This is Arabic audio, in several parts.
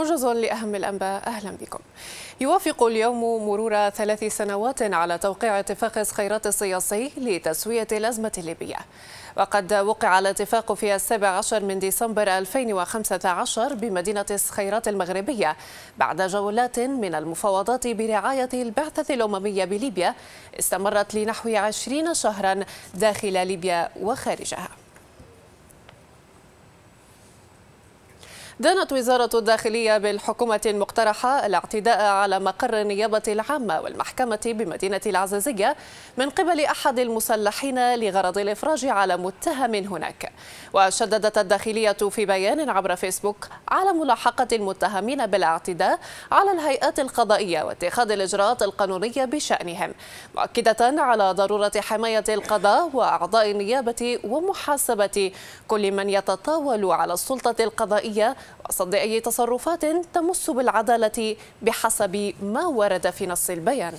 موجز لأهم الأنباء أهلا بكم يوافق اليوم مرور ثلاث سنوات على توقيع اتفاق سخيرات السياسي لتسوية الأزمة الليبية وقد وقع الاتفاق في السابع عشر من ديسمبر 2015 بمدينة الصخيرات المغربية بعد جولات من المفاوضات برعاية البعثة الأممية بليبيا استمرت لنحو عشرين شهرا داخل ليبيا وخارجها دانت وزارة الداخلية بالحكومة المقترحة الاعتداء على مقر النيابة العامة والمحكمة بمدينة العزازية من قبل أحد المسلحين لغرض الإفراج على متهم هناك وشددت الداخلية في بيان عبر فيسبوك على ملاحقة المتهمين بالاعتداء على الهيئات القضائية واتخاذ الإجراءات القانونية بشأنهم مؤكدة على ضرورة حماية القضاء وأعضاء النيابة ومحاسبة كل من يتطاول على السلطة القضائية وصد أي تصرفات تمس بالعدالة بحسب ما ورد في نص البيان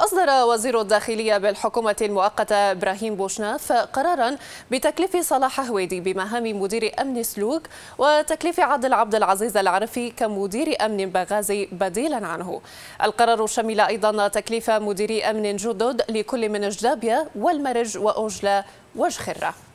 أصدر وزير الداخلية بالحكومة المؤقتة إبراهيم بوشناف قرارا بتكليف صلاح هويدي بمهام مدير أمن سلوك وتكليف عادل عبد العزيز العرفي كمدير أمن بغازي بديلا عنه القرار شمل أيضا تكليف مديري أمن جدد لكل من جدابيا والمرج وأوجلا وجخره